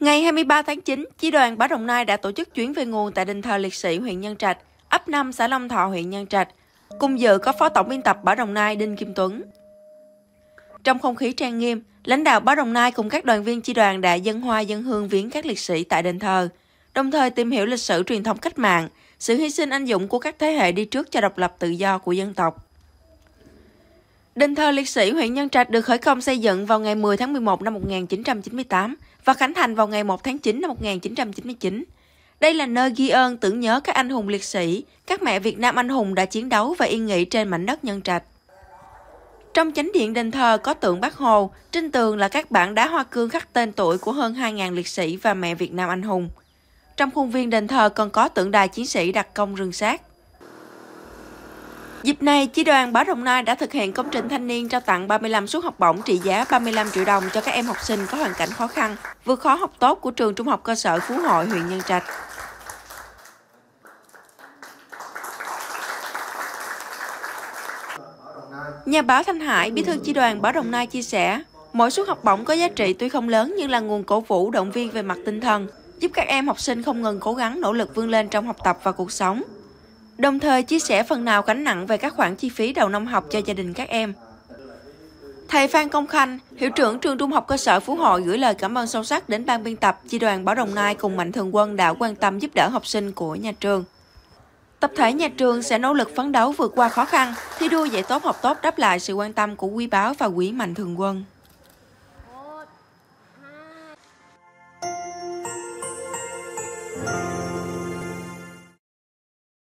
Ngày 23 tháng 9, Chi đoàn Bá Đồng Nai đã tổ chức chuyến về nguồn tại đền thờ liệt sĩ huyện Nhân Trạch, ấp 5 xã Long Thọ, huyện Nhân Trạch. Cùng dự có Phó Tổng biên tập Bá Đồng Nai Đinh Kim Tuấn. Trong không khí trang nghiêm, lãnh đạo Bá Đồng Nai cùng các đoàn viên chi đoàn đã dân hoa dân hương viếng các liệt sĩ tại đền thờ, đồng thời tìm hiểu lịch sử truyền thống cách mạng, sự hy sinh anh dũng của các thế hệ đi trước cho độc lập tự do của dân tộc. Đền thờ liệt sĩ huyện Nhân Trạch được khởi công xây dựng vào ngày 10 tháng 11 năm 1998 và khánh thành vào ngày 1 tháng 9 năm 1999. Đây là nơi ghi ơn tưởng nhớ các anh hùng liệt sĩ, các mẹ Việt Nam anh hùng đã chiến đấu và yên nghỉ trên mảnh đất Nhân Trạch. Trong chánh điện đền thờ có tượng Bác Hồ, trên tường là các bảng đá hoa cương khắc tên tuổi của hơn 2.000 liệt sĩ và mẹ Việt Nam anh hùng. Trong khuôn viên đền thờ còn có tượng đài chiến sĩ đặc công rừng sát. Dịp này, Chi đoàn Báo Đồng Nai đã thực hiện công trình thanh niên trao tặng 35 suất học bổng trị giá 35 triệu đồng cho các em học sinh có hoàn cảnh khó khăn, vượt khó học tốt của trường Trung học cơ sở Phú Hội, huyện Nhân Trạch. Nhà báo Thanh Hải, bí thư chi đoàn Báo Đồng Nai chia sẻ, mỗi suất học bổng có giá trị tuy không lớn nhưng là nguồn cổ vũ động viên về mặt tinh thần, giúp các em học sinh không ngừng cố gắng nỗ lực vươn lên trong học tập và cuộc sống đồng thời chia sẻ phần nào gánh nặng về các khoản chi phí đầu năm học cho gia đình các em. Thầy Phan Công Khanh, hiệu trưởng trường trung học cơ sở Phú Hội gửi lời cảm ơn sâu sắc đến ban biên tập, chi đoàn Bảo Đồng Nai cùng Mạnh Thường Quân đã quan tâm giúp đỡ học sinh của nhà trường. Tập thể nhà trường sẽ nỗ lực phấn đấu vượt qua khó khăn, thi đua dạy tốt học tốt đáp lại sự quan tâm của quý báo và quý Mạnh Thường Quân.